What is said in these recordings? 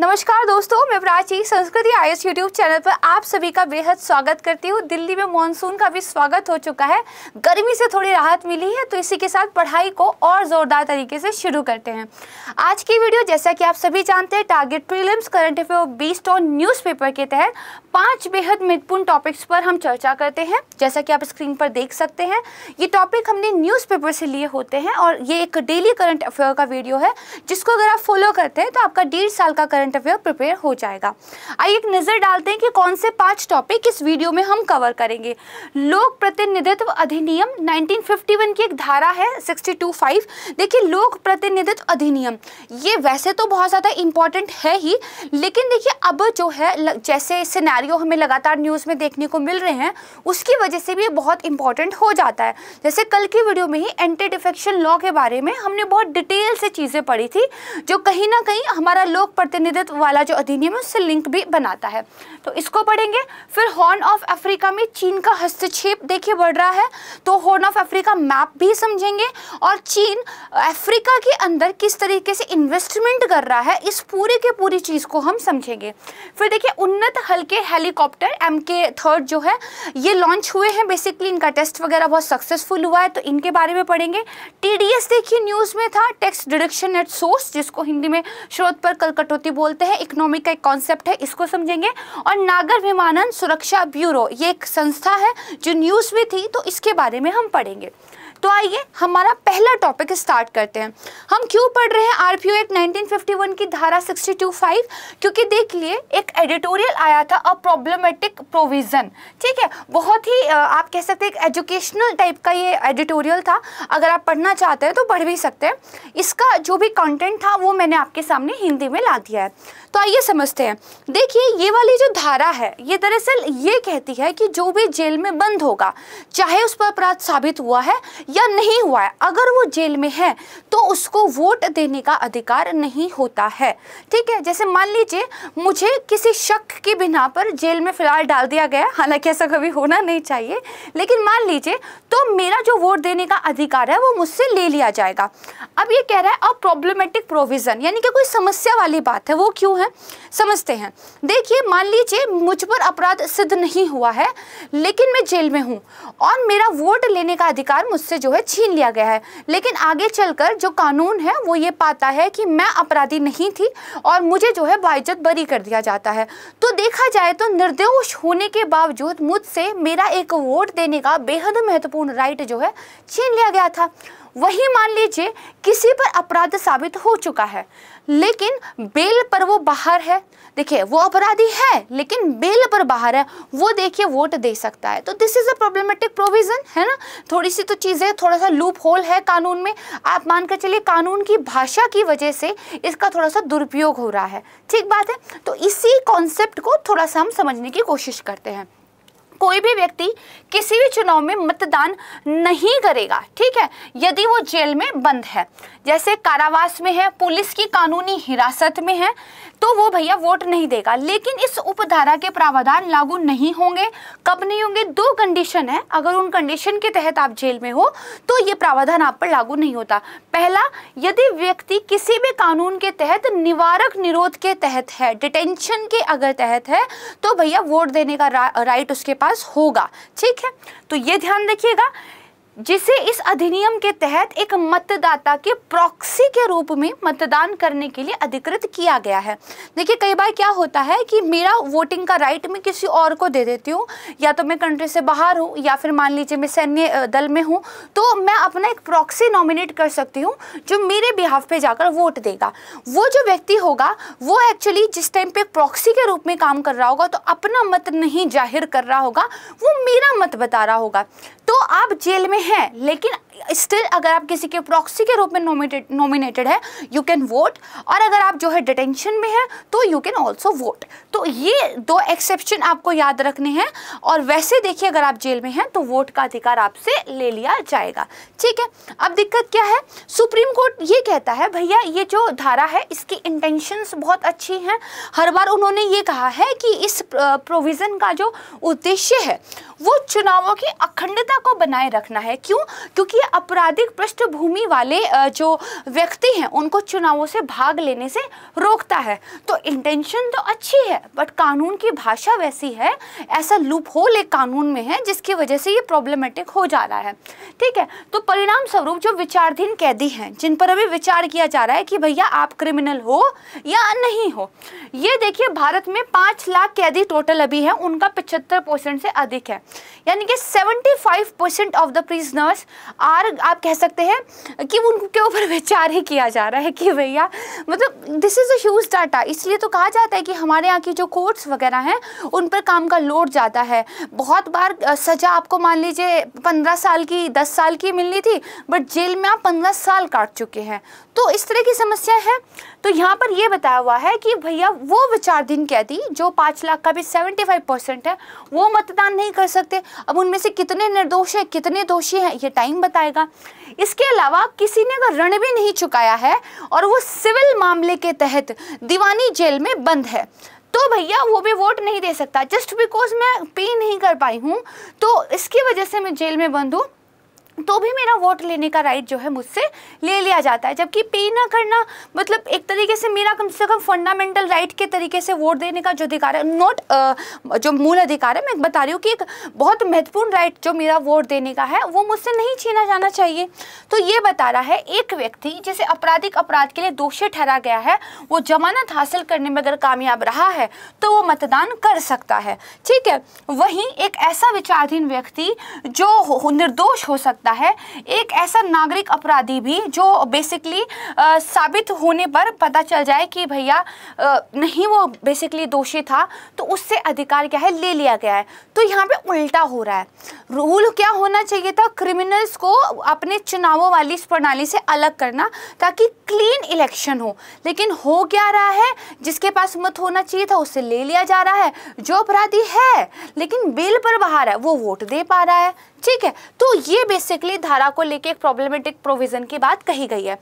नमस्कार दोस्तों मैं प्राची संस्कृति आयुष यूट्यूब चैनल पर आप सभी का बेहद स्वागत करती हूँ दिल्ली में मानसून का भी स्वागत हो चुका है गर्मी से थोड़ी राहत मिली है तो इसी के साथ पढ़ाई को और ज़ोरदार तरीके से शुरू करते हैं आज की वीडियो जैसा कि आप सभी जानते हैं target prelims current affair based on news के तहत पाँच बेहद महत्वपूर्ण टॉपिक्स पर हम चर्चा करते हैं जैसा कि आप स्क्रीन पर देख सकते हैं ये टॉपिक हमने न्यूज से लिए होते हैं और ये एक डेली करंट अफेयर का वीडियो है जिसको अगर आप फॉलो करते हैं तो आपका डेढ़ साल का करंट करंट अफेयर प्रिपेयर हो जाएगा आइए एक नज़र डालते हैं कि कौन से पांच टॉपिक इस वीडियो में हम कवर करेंगे लोक प्रतिनिधित्व अधिनियम 1951 की एक धारा है 625 देखिए लोक प्रतिनिधित्व अधिनियम ये वैसे तो बहुत ज़्यादा इंपॉर्टेंट है ही लेकिन देखिए अब जो है जैसे सिनेरियो हमें लगातार न्यूज़ में देखने को मिल रहे हैं उसकी वजह से भी बहुत इंपॉर्टेंट हो जाता है जैसे कल की वीडियो में ही एंटी डिफेक्शन लॉ के बारे में हमने बहुत डिटेल से चीज़ें पढ़ी थी जो कहीं ना कहीं हमारा लोक प्रतिनिधि वाला जो अधिनियम है उससे लिंक भी बनाता है तो इसको पढ़ेंगे फिर हॉर्न ऑफ अफ्रीका में चीन का हस्तक्षेप देखिए बढ़ रहा है तो हॉर्न ऑफ अफ्रीका मैप भी समझेंगे और चीन अफ्रीका के अंदर किस तरीके से इन्वेस्टमेंट कर रहा है इस पूरे के पूरी चीज़ को हम समझेंगे फिर देखिए उन्नत हल्के हेलीकॉप्टर एम के थर्ड जो है ये लॉन्च हुए हैं बेसिकली इनका टेस्ट वगैरह बहुत सक्सेसफुल हुआ है तो इनके बारे में पढ़ेंगे टी देखिए न्यूज़ में था टैक्स डिडक्शन एट सोर्स जिसको हिंदी में स्रोत पर कल कटौती बोलते हैं इकोनॉमिक का एक कॉन्सेप्ट है इसको समझेंगे और और नागर विमानन सुरक्षा ब्यूरो ये एक संस्था है जो न्यूज़ में थी तो इसके बारे में हम पढ़ेंगे तो आइए हमारा पहला टॉपिक स्टार्ट करते हैं हम क्यों पढ़ रहे हैं आरपीओ एक्ट 1951 की धारा 625 क्योंकि देख लिए एक एडिटोरियल आया था अ प्रॉब्लमेटिक प्रोविज़न ठीक है बहुत ही आप कह सकते हैं एक एजुकेशनल टाइप का ये एडिटोरियल था अगर आप पढ़ना चाहते हैं तो पढ़ भी सकते हैं इसका जो भी कॉन्टेंट था वो मैंने आपके सामने हिंदी में ला दिया है तो आइए समझते हैं देखिए ये वाली जो धारा है ये दरअसल ये कहती है कि जो भी जेल में बंद होगा चाहे उस पर अपराध साबित हुआ है या नहीं हुआ है अगर वो जेल में है तो उसको वोट देने का अधिकार नहीं होता है ठीक है जैसे मान लीजिए मुझे किसी शक की बिना पर जेल में फिलहाल डाल दिया गया हालांकि ऐसा कभी होना नहीं चाहिए लेकिन मान लीजिए तो मेरा जो वोट देने का अधिकार है वो मुझसे ले लिया जाएगा अब ये कह रहा है अ प्रॉब्लमेटिक प्रोविज़न यानी कि कोई समस्या वाली बात है वो क्यों है समझते हैं देखिए मान लीजिए मुझ पर अपराध सिद्ध नहीं हुआ है लेकिन मैं जेल में हूँ और मेरा वोट लेने का अधिकार मुझसे से जो है छीन लिया गया है लेकिन आगे चलकर जो कानून है वो ये पाता है कि मैं अपराधी नहीं थी और मुझे जो है बाइजत बरी कर दिया जाता है तो देखा जाए तो निर्दोष होने के बावजूद मुझसे मेरा एक वोट देने का बेहद महत्वपूर्ण राइट जो है छीन लिया गया था वही मान लीजिए किसी पर अपराध साबित हो चुका है लेकिन बेल पर वो बाहर है देखिए वो अपराधी है लेकिन बेल पर बाहर है वो देखिए वोट दे सकता है तो this is a problematic provision है ना थोड़ी सी तो चीज़ें थोड़ा सा लूप होल है कानून में आप मानकर चलिए कानून की भाषा की वजह से इसका थोड़ा सा दुरुपयोग हो रहा है ठीक बात है तो इसी कॉन्सेप्ट को थोड़ा सा हम समझने की कोशिश करते हैं कोई भी व्यक्ति किसी भी चुनाव में मतदान नहीं करेगा ठीक है यदि वो जेल में बंद है जैसे कारावास में है पुलिस की कानूनी हिरासत में है तो वो भैया वोट नहीं देगा लेकिन इस उपधारा के प्रावधान लागू नहीं होंगे कब नहीं होंगे दो कंडीशन है अगर उन कंडीशन के तहत आप जेल में हो तो ये प्रावधान आप पर लागू नहीं होता पहला यदि व्यक्ति किसी भी कानून के तहत निवारक निरोध के तहत है डिटेंशन के अगर तहत है तो भैया वोट देने का रा, राइट उसके पास होगा ठीक है तो ये ध्यान रखिएगा जिसे इस अधिनियम के तहत एक मतदाता के प्रॉक्सी के रूप में मतदान करने के लिए अधिकृत किया गया है देखिए कई बार क्या होता है कि मेरा वोटिंग का राइट मैं किसी और को दे देती हूँ या तो मैं कंट्री से बाहर हूँ या फिर मान लीजिए मैं सैन्य दल में हूँ तो मैं अपना एक प्रॉक्सी नॉमिनेट कर सकती हूँ जो मेरे बिहाफ पे जाकर वोट देगा वो जो व्यक्ति होगा वो एक्चुअली जिस टाइम पर प्रॉक्सी के रूप में काम कर रहा होगा तो अपना मत नहीं जाहिर कर रहा होगा वो मेरा मत बता रहा होगा तो आप जेल में हैं लेकिन स्टिल अगर आप किसी के प्रॉक्सी के रूप में नॉमिनेटेड नॉमिनेटेड है यू कैन वोट और अगर आप जो है डिटेंशन में हैं तो यू कैन ऑल्सो वोट तो ये दो एक्सेप्शन आपको याद रखने हैं और वैसे देखिए अगर आप जेल में हैं तो वोट का अधिकार आपसे ले लिया जाएगा ठीक है अब दिक्कत क्या है सुप्रीम कोर्ट ये कहता है भैया ये जो धारा है इसकी इंटेंशंस बहुत अच्छी हैं हर बार उन्होंने ये कहा है कि इस प्रोविज़न का जो उद्देश्य है वो चुनावों की अखंडता को बनाए रखना है क्यों क्योंकि आपराधिक पृष्ठभूमि वाले जो व्यक्ति हैं उनको चुनावों से भाग लेने से रोकता है तो इंटेंशन तो अच्छी है बट कानून की भाषा वैसी है ऐसा लूप होल एक कानून में है जिसकी वजह से ये प्रॉब्लमेटिक हो जा रहा है ठीक है तो परिणाम स्वरूप जो विचारधीन कैदी हैं जिन पर अभी विचार किया जा रहा है कि भैया आप क्रिमिनल हो या नहीं हो ये देखिए भारत में पाँच लाख कैदी टोटल अभी है उनका पिछहत्तर से अधिक है यानी कि seventy of the prisoners are विचार आप कह सकते हैं कि उनके ऊपर विचार ही किया जा रहा है कि भैया मतलब this is a huge data इसलिए तो कहा जाता है कि हमारे यहाँ की जो कोर्ट्स वगैरह हैं उन पर काम का लोड ज़्यादा है बहुत बार सज़ा आपको मान लीजिए पंद्रह साल की दस साल की मिलनी थी बट जेल में आप पंद्रह साल काट चुके हैं तो इस तरह की समस्या है तो यहाँ पर यह बताया हुआ है कि भैया वो विचारधीन कैदी जो पांच लाख का भी सेवेंटी फाइव परसेंट है वो मतदान नहीं कर सकते अब उनमें से कितने निर्दोष है कितने दोषी हैं ये टाइम बताएगा इसके अलावा किसी ने अगर ऋण भी नहीं चुकाया है और वो सिविल मामले के तहत दीवानी जेल में बंद है तो भैया वो भी वोट नहीं दे सकता जस्ट बिकॉज मैं पे नहीं कर पाई हूँ तो इसकी वजह से मैं जेल में बंद हूँ तो भी मेरा वोट लेने का राइट जो है मुझसे ले लिया जाता है जबकि पे ना करना मतलब एक तरीके से मेरा कम से कम फंडामेंटल राइट के तरीके से वोट देने का जो अधिकार है नॉट जो मूल अधिकार है मैं बता रही हूँ कि एक बहुत महत्वपूर्ण राइट जो मेरा वोट देने का है वो मुझसे नहीं छीना जाना चाहिए तो ये बता रहा है एक व्यक्ति जिसे आपराधिक अपराध के लिए दोषी ठहरा गया है वो जमानत हासिल करने में अगर कामयाब रहा है तो वो मतदान कर सकता है ठीक है वहीं एक ऐसा विचाराधीन व्यक्ति जो निर्दोष हो सकता सकता है एक ऐसा नागरिक अपराधी भी जो बेसिकली आ, साबित होने पर पता चल जाए कि भैया नहीं वो बेसिकली दोषी था तो उससे अधिकार क्या है ले लिया गया है तो यहाँ पे उल्टा हो रहा है रूल क्या होना चाहिए था क्रिमिनल्स को अपने चुनावों वाली इस प्रणाली से अलग करना ताकि क्लीन इलेक्शन हो लेकिन हो क्या रहा है जिसके पास मत होना चाहिए था उससे ले लिया जा रहा है जो अपराधी है लेकिन बिल पर बाहर है वो वोट दे पा रहा है ठीक है तो ये बेसिकली धारा को लेके एक प्रॉब्लमेटिक प्रोविज़न की बात कही गई है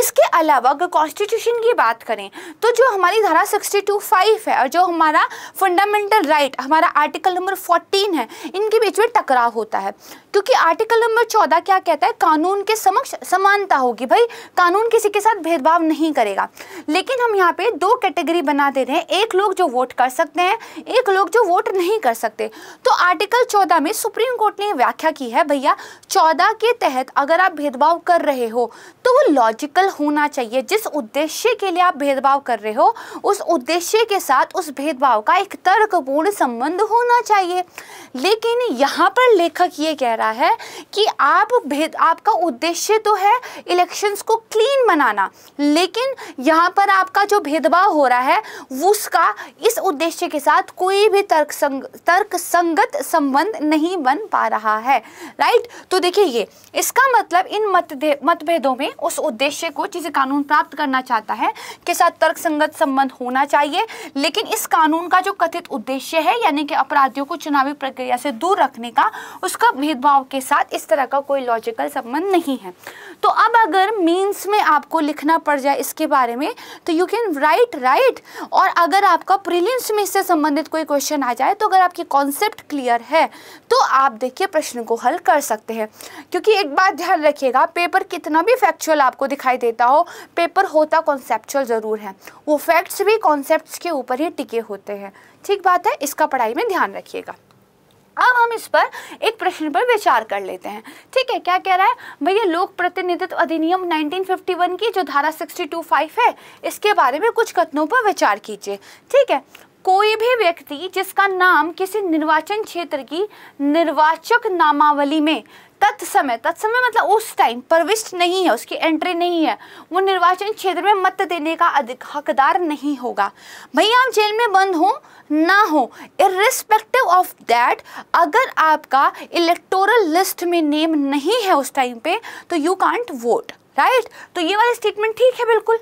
इसके अलावा अगर कॉन्स्टिट्यूशन की बात करें तो जो हमारी धारा सिक्सटी टू फाइव है और जो हमारा फंडामेंटल राइट right, हमारा आर्टिकल नंबर फोर्टीन है इनके बीच में टकराव होता है क्योंकि आर्टिकल नंबर चौदह क्या कहता है कानून के समक्ष समानता होगी भाई कानून किसी के साथ भेदभाव नहीं करेगा लेकिन हम यहाँ पे दो कैटेगरी बना दे रहे हैं एक लोग जो वोट कर सकते हैं एक लोग जो वोट नहीं कर सकते तो आर्टिकल चौदह में सुप्रीम कोर्ट ने व्याख्या व्याख्या की है भैया चौदह के तहत अगर आप भेदभाव कर रहे हो तो वो लॉजिकल होना चाहिए जिस उद्देश्य के लिए आप भेदभाव कर रहे हो उस उद्देश्य के साथ उस भेदभाव का एक तर्कपूर्ण संबंध होना चाहिए लेकिन यहाँ पर लेखक ये कह रहा है कि आप भेद आपका उद्देश्य तो है इलेक्शंस को क्लीन बनाना लेकिन यहाँ पर आपका जो भेदभाव हो रहा है उसका इस उद्देश्य के साथ कोई भी तर्क संग, तर्क संगत संबंध नहीं बन पा रहा है है राइट तो देखिए ये इसका मतलब इन मतभेदों में उस उद्देश्य को जिसे कानून प्राप्त करना चाहता है के साथ तर्क संगत संबंध होना चाहिए लेकिन इस कानून का जो कथित उद्देश्य है यानी कि अपराधियों को चुनावी प्रक्रिया से दूर रखने का उसका भेदभाव के साथ इस तरह का कोई लॉजिकल संबंध नहीं है तो अब अगर मीन्स में आपको लिखना पड़ जाए इसके बारे में तो यू कैन राइट राइट और अगर आपका प्रिलियंस में इससे संबंधित कोई क्वेश्चन आ जाए तो अगर आपकी कॉन्सेप्ट क्लियर है तो आप देखिए प्रश्न प्रश्न को हल कर सकते हैं क्योंकि एक बात ध्यान रखिएगा पेपर कितना भी फैक्चुअल आपको दिखाई देता हो पेपर होता कॉन्सेप्चुअल ज़रूर है वो फैक्ट्स भी कॉन्सेप्ट के ऊपर ही टिके होते हैं ठीक बात है इसका पढ़ाई में ध्यान रखिएगा अब हम इस पर एक प्रश्न पर विचार कर लेते हैं ठीक है क्या कह रहा है भैया लोक प्रतिनिधित्व अधिनियम 1951 की जो धारा 62.5 है इसके बारे में कुछ कथनों पर विचार कीजिए ठीक है कोई भी व्यक्ति जिसका नाम किसी निर्वाचन क्षेत्र की निर्वाचक नामावली में तत्समय तत्समय मतलब उस टाइम प्रविष्ट नहीं है उसकी एंट्री नहीं है वो निर्वाचन क्षेत्र में मत देने का अधिक हकदार नहीं होगा भाई आप जेल में बंद हो ना हो इरिस्पेक्टिव ऑफ दैट अगर आपका इलेक्टोरल लिस्ट में नेम नहीं है उस टाइम पे तो यू कांट वोट राइट तो ये वाला स्टेटमेंट ठीक है बिल्कुल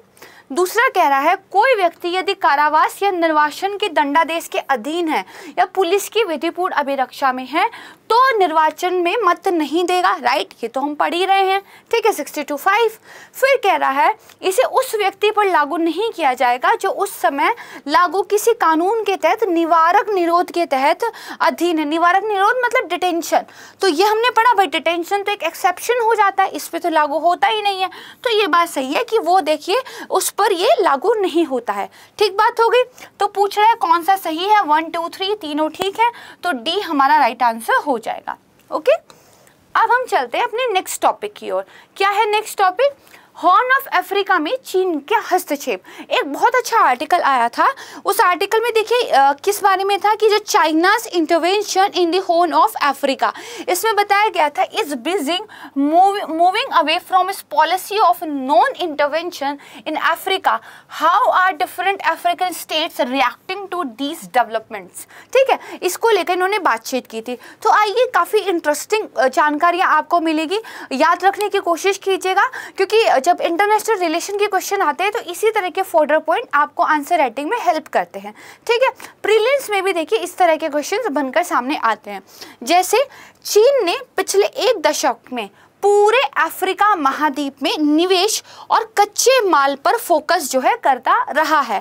दूसरा कह रहा है कोई व्यक्ति यदि कारावास या निर्वासन के दंडादेश के अधीन है या पुलिस की विधिपूर्ण अभिरक्षा में है तो निर्वाचन में मत नहीं देगा राइट ये तो हम पढ़ ही रहे हैं ठीक है सिक्सटी टू फाइव फिर कह रहा है इसे उस व्यक्ति पर लागू नहीं किया जाएगा जो उस समय लागू किसी कानून के तहत निवारक निरोध के तहत अधीन है निवारक निरोध मतलब डिटेंशन तो ये हमने पढ़ा भाई डिटेंशन तो एक एक्सेप्शन हो जाता है इस पर तो लागू होता ही नहीं है तो ये बात सही है कि वो देखिए उस पर ये लागू नहीं होता है ठीक बात हो गई तो पूछ रहे हैं कौन सा सही है वन टू थ्री तीनों ठीक है तो डी हमारा राइट आंसर हो जाएगा ओके अब हम चलते हैं अपने नेक्स्ट टॉपिक की ओर क्या है next topic horn of Africa में चीन के हस्तक्षेप एक बहुत अच्छा आर्टिकल आया था उस आर्टिकल में देखिए किस बारे में था कि जो China's intervention in the horn of Africa इसमें बताया गया था is Beijing moving away from its policy of non intervention in Africa how are different African states reacting to these developments ठीक है इसको लेकर इन्होंने बातचीत की थी तो आइए काफ़ी इंटरेस्टिंग जानकारियाँ आपको मिलेगी याद रखने की कोशिश कीजिएगा क्योंकि जब इंटरनेशनल रिलेशन के क्वेश्चन आते हैं तो इसी तरह के फोर्डर पॉइंट आपको आंसर राइटिंग में हेल्प करते हैं ठीक है प्रीलिम्स में भी देखिए इस तरह के क्वेश्चन बनकर सामने आते हैं जैसे चीन ने पिछले एक दशक में पूरे अफ्रीका महाद्वीप में निवेश और कच्चे माल पर फोकस जो है करता रहा है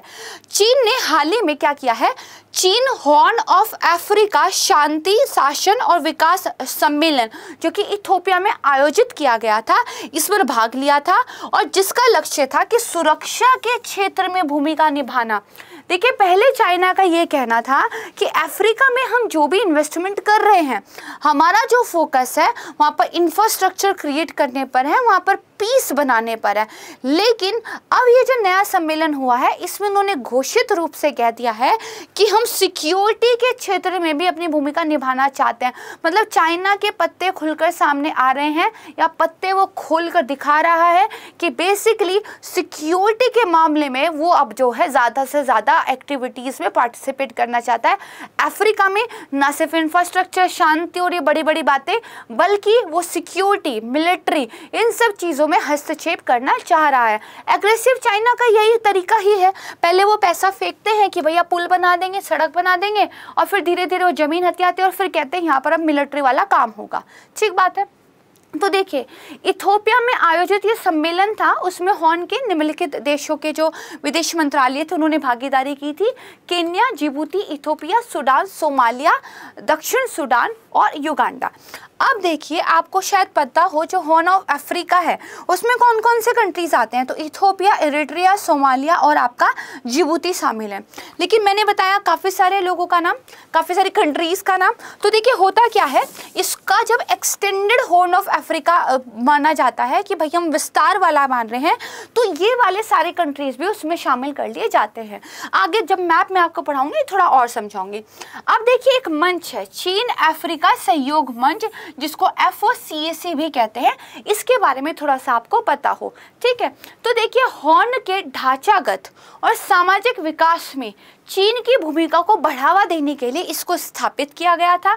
चीन ने हाल ही में क्या किया है चीन हॉर्न ऑफ अफ्रीका शांति शासन और विकास सम्मेलन जो कि इथोपिया में आयोजित किया गया था इस पर भाग लिया था और जिसका लक्ष्य था कि सुरक्षा के क्षेत्र में भूमिका निभाना देखिए पहले चाइना का ये कहना था कि अफ्रीका में हम जो भी इन्वेस्टमेंट कर रहे हैं हमारा जो फोकस है वहाँ पर इंफ्रास्ट्रक्चर क्रिएट करने पर है वहाँ पर पीस बनाने पर है लेकिन अब ये जो नया सम्मेलन हुआ है इसमें उन्होंने घोषित रूप से कह दिया है कि हम सिक्योरिटी के क्षेत्र में भी अपनी भूमिका निभाना चाहते हैं मतलब चाइना के पत्ते खुलकर सामने आ रहे हैं या पत्ते वो खोल कर दिखा रहा है कि बेसिकली सिक्योरिटी के मामले में वो अब जो है ज़्यादा से ज़्यादा एक्टिविटीज़ में पार्टिसिपेट करना चाहता है अफ्रीका में ना सिर्फ इंफ्रास्ट्रक्चर शांति और ये बड़ी बड़ी बातें बल्कि वो सिक्योरिटी मिलिट्री इन सब चीज़ों चीज़ों में हस्तक्षेप करना चाह रहा है एग्रेसिव चाइना का यही तरीका ही है पहले वो पैसा फेंकते हैं कि भैया पुल बना देंगे सड़क बना देंगे और फिर धीरे धीरे वो ज़मीन हथियाते हैं और फिर कहते हैं यहाँ पर अब मिलिट्री वाला काम होगा ठीक बात है तो देखिए इथोपिया में आयोजित ये सम्मेलन था उसमें हॉर्न के निम्नलिखित देशों के जो विदेश मंत्रालय थे उन्होंने भागीदारी की थी Kenya Djibouti Ethiopia Sudan Somalia दक्षिण सूडान और युगांडा अब देखिए आपको शायद पता हो जो हॉर्न ऑफ अफ्रीका है उसमें कौन कौन से कंट्रीज आते हैं तो इथोपिया इरिट्रिया सोमालिया और आपका जिबूती शामिल है लेकिन मैंने बताया काफ़ी सारे लोगों का नाम काफ़ी सारी कंट्रीज़ का नाम तो देखिए होता क्या है इसका जब एक्सटेंडेड हॉर्न ऑफ अफ्रीका माना जाता है कि भाई हम विस्तार वाला मान रहे हैं तो ये वाले सारे कंट्रीज़ भी उसमें शामिल कर लिए जाते हैं आगे जब मैप मैं आपको पढ़ाऊँगी थोड़ा और समझाऊँगी अब देखिए एक मंच है चीन अफ्रीका सहयोग मंच जिसको एफ ओ सी ए सी भी कहते हैं इसके बारे में थोड़ा सा आपको पता हो ठीक है तो देखिए हॉर्न के ढांचागत और सामाजिक विकास में चीन की भूमिका को बढ़ावा देने के लिए इसको स्थापित किया गया था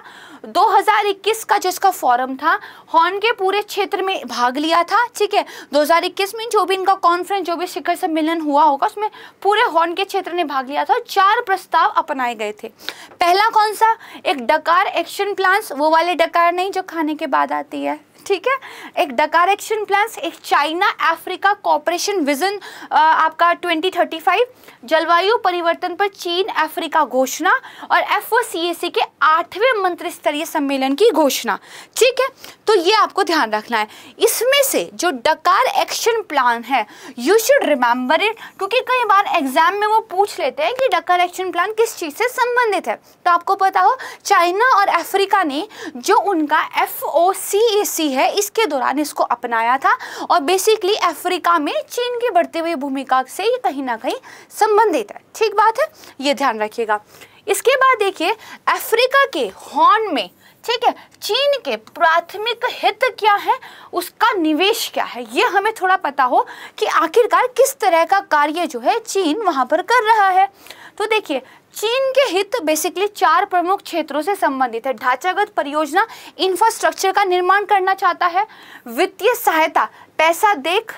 2021 का जो इसका फॉरम था हॉर्न के पूरे क्षेत्र में भाग लिया था ठीक है 2021 में जो भी इनका कॉन्फ्रेंस जो भी शिखर सम्मेलन हुआ होगा उसमें पूरे हॉर्न के क्षेत्र ने भाग लिया था और चार प्रस्ताव अपनाए गए थे पहला कौन सा एक डकार एक्शन प्लान वो वाले डकार नहीं जो खाने के बाद आती है ठीक है एक डकार एक्शन प्लान्स एक चाइना अफ्रीका कॉपरेशन विजन आपका 2035 जलवायु परिवर्तन पर चीन अफ्रीका घोषणा और एफ के आठवें मंत्री स्तरीय सम्मेलन की घोषणा ठीक है तो ये आपको ध्यान रखना है इसमें से जो डकार एक्शन प्लान है यू शुड रिमेंबर इट क्योंकि कई बार एग्जाम में वो पूछ लेते हैं कि डकार एक्शन प्लान किस चीज़ से संबंधित है तो आपको पता हो चाइना और अफ्रीका ने जो उनका एफ हुई है इसके दौरान इसको अपनाया था और बेसिकली अफ्रीका में चीन की बढ़ती हुई भूमिका से ये कहीं ना कहीं संबंधित है ठीक बात है ये ध्यान रखिएगा इसके बाद देखिए अफ्रीका के हॉर्न में ठीक है चीन के प्राथमिक हित क्या है उसका निवेश क्या है ये हमें थोड़ा पता हो कि आखिरकार किस तरह का कार्य जो है चीन वहाँ पर कर रहा है तो देखिए चीन के हित बेसिकली चार प्रमुख क्षेत्रों से संबंधित है ढांचागत परियोजना इंफ्रास्ट्रक्चर का निर्माण करना चाहता है वित्तीय सहायता पैसा देख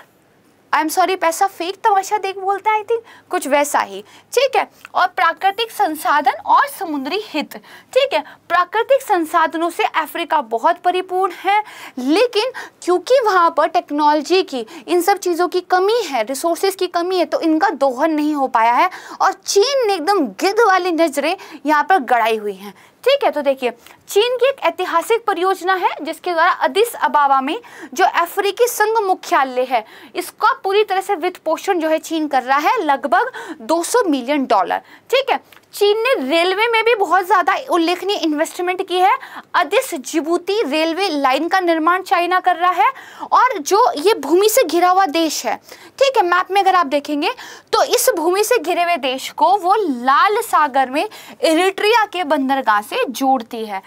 आई एम सॉरी पैसा फेक तमाशा देख बोलता हैं आई थिंक कुछ वैसा ही ठीक है और प्राकृतिक संसाधन और समुद्री हित ठीक है प्राकृतिक संसाधनों से अफ्रीका बहुत परिपूर्ण है लेकिन क्योंकि वहाँ पर टेक्नोलॉजी की इन सब चीज़ों की कमी है रिसोर्सेज की कमी है तो इनका दोहन नहीं हो पाया है और चीन ने एकदम गिद्ध वाली नज़रें यहाँ पर गड़ाई हुई हैं ठीक है तो देखिए चीन की एक ऐतिहासिक परियोजना है जिसके द्वारा अदिस अबाबा में जो अफ्रीकी संघ मुख्यालय है इसका पूरी तरह से वित्त पोषण जो है चीन कर रहा है लगभग 200 मिलियन डॉलर ठीक है चीन ने रेलवे में भी बहुत ज़्यादा उल्लेखनीय इन्वेस्टमेंट की है अदिस जिबूती रेलवे लाइन का निर्माण चाइना कर रहा है और जो ये भूमि से घिरा हुआ देश है ठीक है मैप में अगर आप देखेंगे तो इस भूमि से घिरे हुए देश को वो लाल सागर में इरिट्रिया के बंदरगाह से जोड़ती है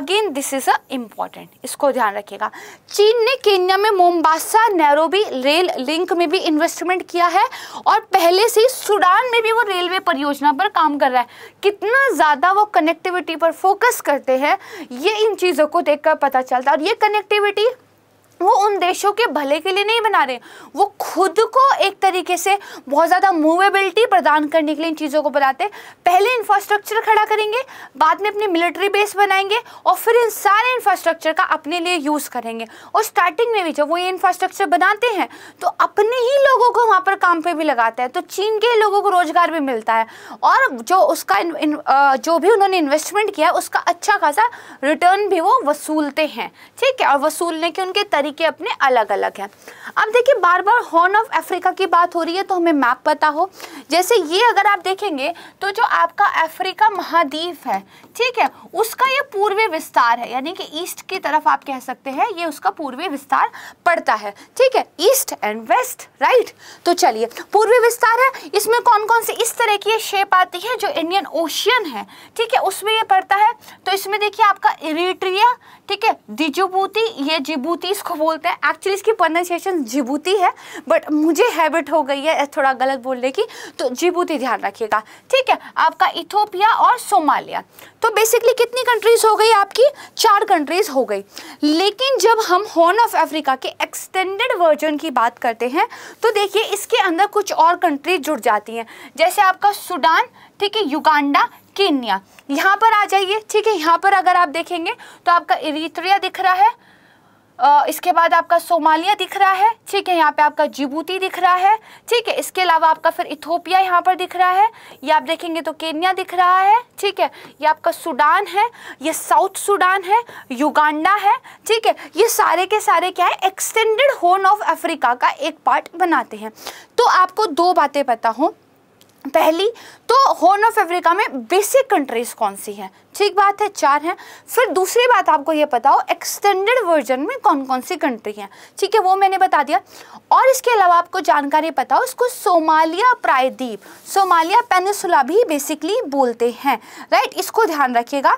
again this is a important इसको ध्यान रखिएगा चीन ने केन्या में मोमबासा नैरोबी रेल लिंक में भी इन्वेस्टमेंट किया है और पहले से ही सूडान में भी वो रेलवे परियोजना पर काम कर रहा है कितना ज़्यादा वो कनेक्टिविटी पर फोकस करते हैं ये इन चीज़ों को देखकर पता चलता है और ये कनेक्टिविटी वो उन देशों के भले के लिए नहीं बना रहे वो खुद को एक तरीके से बहुत ज़्यादा मूवेबिलिटी प्रदान करने के लिए इन चीज़ों को बनाते पहले इंफ्रास्ट्रक्चर खड़ा करेंगे बाद में अपनी मिलिट्री बेस बनाएंगे और फिर इन सारे इंफ्रास्ट्रक्चर का अपने लिए यूज़ करेंगे और स्टार्टिंग में भी जब वो ये इंफ्रास्ट्रक्चर बनाते हैं तो अपने ही लोगों को वहाँ पर काम पर भी लगाते हैं तो चीन के लोगों को रोज़गार भी मिलता है और जो उसका इन, इन, जो भी उन्होंने इन्वेस्टमेंट किया उसका अच्छा खासा रिटर्न भी वो वसूलते हैं ठीक है और वसूलने के उनके तरीके तरीके अपने अलग अलग हैं अब देखिए बार बार हॉर्न ऑफ अफ्रीका की बात हो रही है तो हमें मैप पता हो जैसे ये अगर आप देखेंगे तो जो आपका अफ्रीका महाद्वीप है ठीक है उसका ये पूर्वी विस्तार है यानी कि ईस्ट की तरफ आप कह सकते हैं ये उसका पूर्वी विस्तार पड़ता है ठीक है ईस्ट एंड वेस्ट राइट तो चलिए पूर्वी विस्तार है इसमें कौन कौन से इस तरह की शेप आती है जो इंडियन ओशियन है ठीक है उसमें यह पड़ता है तो इसमें देखिए आपका इरिट्रिया ठीक है दिजुबूती ये जिबूती इसको बोलते हैं एक्चुअली इसकी प्रोनाउंसिएशन जिबूती है बट मुझे हैबिट हो गई है थोड़ा गलत बोलने की तो जिबूती ध्यान रखिएगा ठीक है आपका इथोपिया और सोमालिया तो बेसिकली कितनी कंट्रीज हो गई आपकी चार कंट्रीज हो गई लेकिन जब हम हॉर्न ऑफ अफ्रीका के एक्सटेंडेड वर्जन की बात करते हैं तो देखिए इसके अंदर कुछ और कंट्रीज जुड़ जाती हैं जैसे आपका सूडान ठीक है युगांडा केन्या यहाँ पर आ जाइए ठीक है यहाँ पर अगर आप देखेंगे तो आपका इरिट्रिया दिख रहा है इसके बाद आपका सोमालिया दिख रहा है ठीक है यहाँ पे आपका जिबूती दिख रहा है ठीक है इसके अलावा आपका फिर इथोपिया यहाँ पर दिख रहा है ये आप देखेंगे तो केन्या दिख रहा है ठीक है ये आपका सूडान है ये साउथ सूडान है युगांडा है ठीक है ये सारे के सारे क्या है एक्सटेंडेड होर्न ऑफ अफ्रीका का एक पार्ट बनाते हैं तो आपको दो बातें पता हूँ पहली तो होर्न ऑफ अफ्रीका में बेसिक कंट्रीज कौन सी हैं ठीक बात है चार हैं फिर दूसरी बात आपको ये बताओ एक्सटेंडेड वर्जन में कौन कौन सी कंट्री हैं ठीक है वो मैंने बता दिया और इसके अलावा आपको जानकारी बताओ इसको सोमालिया प्रायद्वीप सोमालिया पेनिसुला भी बेसिकली बोलते हैं राइट इसको ध्यान रखिएगा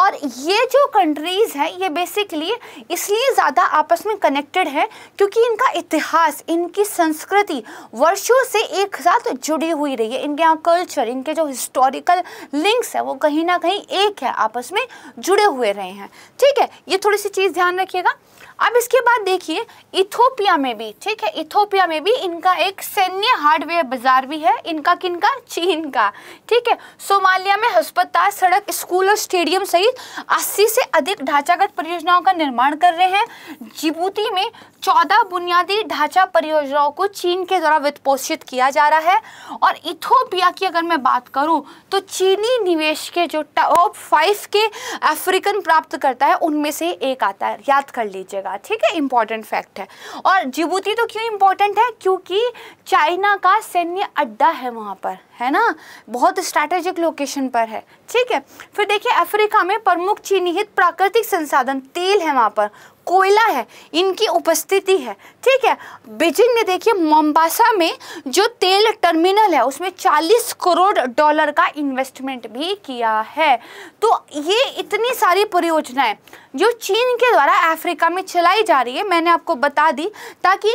और ये जो कंट्रीज़ हैं ये बेसिकली इसलिए ज़्यादा आपस में कनेक्टेड है क्योंकि इनका इतिहास इनकी संस्कृति वर्षों से एक साथ जुड़ी हुई रही है इनके यहाँ कल्चर इनके जो हिस्टोरिकल लिंक्स है वो कहीं ना कहीं एक है आपस में जुड़े हुए रहे हैं ठीक है ये थोड़ी सी चीज़ ध्यान रखिएगा अब इसके बाद देखिए इथोपिया में भी ठीक है इथोपिया में भी इनका एक सैन्य हार्डवेयर बाजार भी है इनका किन का चीन का ठीक है सोमालिया में अस्पताल सड़क स्कूल और स्टेडियम सहित 80 से अधिक ढांचागत परियोजनाओं का निर्माण कर रहे हैं जिबूती में 14 बुनियादी ढांचा परियोजनाओं को चीन के द्वारा वित्त पोषित किया जा रहा है और इथोपिया की अगर मैं बात करूँ तो चीनी निवेश के जो टॉप फाइव के अफ्रीकन प्राप्त करता है उनमें से एक आता है याद कर लीजिएगा जाएगा ठीक है इंपॉर्टेंट फैक्ट है और जिबूती तो क्यों इंपॉर्टेंट है क्योंकि चाइना का सैन्य अड्डा है वहाँ पर है ना बहुत स्ट्रैटेजिक लोकेशन पर है ठीक है फिर देखिए अफ्रीका में प्रमुख चिन्हित प्राकृतिक संसाधन तेल है वहाँ पर कोयला है इनकी उपस्थिति है ठीक है बीजिंग ने देखिए मोम्बासा में जो तेल टर्मिनल है उसमें 40 करोड़ डॉलर का इन्वेस्टमेंट भी किया है तो ये इतनी सारी परियोजनाएं जो चीन के द्वारा अफ्रीका में चलाई जा रही है मैंने आपको बता दी ताकि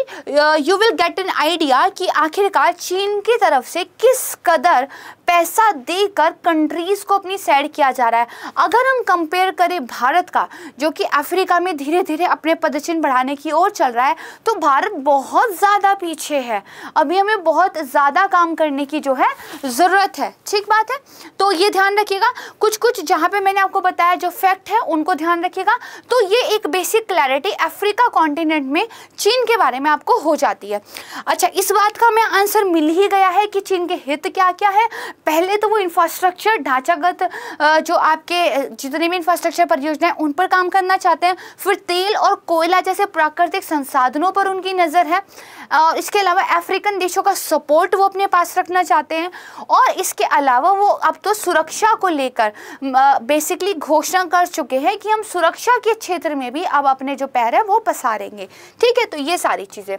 you will get an idea कि आखिरकार चीन की तरफ से किस कदर पैसा देकर कंट्रीज़ को अपनी सैड किया जा रहा है अगर हम कंपेयर करें भारत का जो कि अफ्रीका में धीरे धीरे अपने पदचिन्ह बढ़ाने की ओर चल रहा है तो भारत बहुत ज़्यादा पीछे है अभी हमें बहुत ज़्यादा काम करने की जो है ज़रूरत है ठीक बात है तो ये ध्यान रखिएगा कुछ कुछ जहाँ पर मैंने आपको बताया जो फैक्ट है उनको ध्यान रखिएगा जाएगा तो ये एक बेसिक क्लैरिटी अफ्रीका कॉन्टिनेंट में चीन के बारे में आपको हो जाती है अच्छा इस बात का हमें आंसर मिल ही गया है कि चीन के हित क्या क्या है पहले तो वो इंफ्रास्ट्रक्चर ढांचागत जो आपके जितने भी इंफ्रास्ट्रक्चर परियोजनाएं उन पर काम करना चाहते हैं फिर तेल और कोयला जैसे प्राकृतिक संसाधनों पर उनकी नज़र है और इसके अलावा अफ्रीकन देशों का सपोर्ट वो अपने पास रखना चाहते हैं और इसके अलावा वो अब तो सुरक्षा को लेकर बेसिकली घोषणा कर चुके हैं कि हम सुरक्षा रक्षा के क्षेत्र में भी अब अपने जो पैर है वो पसारेंगे ठीक है तो ये सारी चीज़ें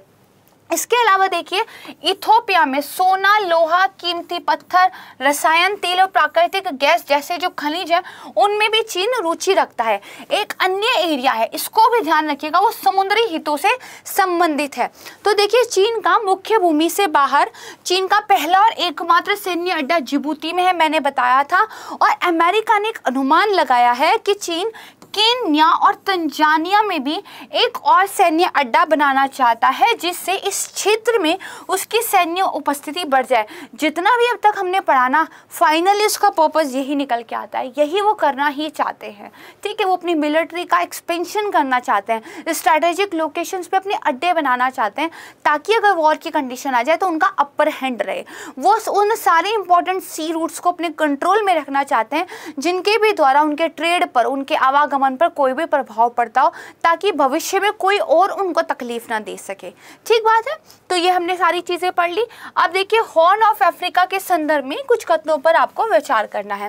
इसके अलावा देखिए इथोपिया में सोना लोहा कीमती पत्थर रसायन तेल और प्राकृतिक गैस जैसे जो खनिज हैं उनमें भी चीन रुचि रखता है एक अन्य एरिया है इसको भी ध्यान रखिएगा वो समुद्री हितों से संबंधित है तो देखिए चीन का मुख्य भूमि से बाहर चीन का पहला और एकमात्र सैन्य अड्डा जिबूती में है मैंने बताया था और अमेरिका ने एक अनुमान लगाया है कि चीन केन्या और तंजानिया में भी एक और सैन्य अड्डा बनाना चाहता है जिससे इस क्षेत्र में उसकी सैन्य उपस्थिति बढ़ जाए जितना भी अब तक हमने पढ़ा ना फाइनली उसका पर्पज़ यही निकल के आता है यही वो करना ही चाहते हैं ठीक है वो अपनी मिलिट्री का एक्सपेंशन करना चाहते हैं स्ट्रैटेजिक लोकेशन पर अपने अड्डे बनाना चाहते हैं ताकि अगर वॉर की कंडीशन आ जाए तो उनका अपर हैंड रहे वो उन सारे इंपॉर्टेंट सी रूट्स को अपने कंट्रोल में रखना चाहते हैं जिनके भी द्वारा उनके ट्रेड पर उनके आवागमन मन पर कोई भी प्रभाव पड़ता हो ताकि भविष्य में कोई और उनको तकलीफ ना दे सके ठीक बात है तो ये हमने सारी चीज़ें पढ़ ली अब देखिए हॉर्न ऑफ अफ्रीका के संदर्भ में कुछ कथनों पर आपको विचार करना है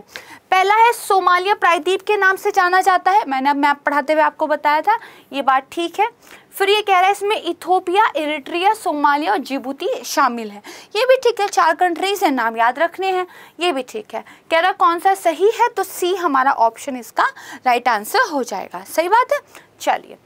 पहला है सोमालिया प्रायद्वीप के नाम से जाना जाता है मैंने अब मैप पढ़ाते हुए आपको बताया था ये बात ठीक है फिर ये कह रहा है इसमें इथोपिया इरिट्रिया सोमालिया और जिबूती शामिल है ये भी ठीक है चार कंट्रीज़ हैं नाम याद रखने हैं ये भी ठीक है कह रहा कौन सा सही है तो सी हमारा ऑप्शन इसका राइट आंसर हो जाएगा सही बात है चलिए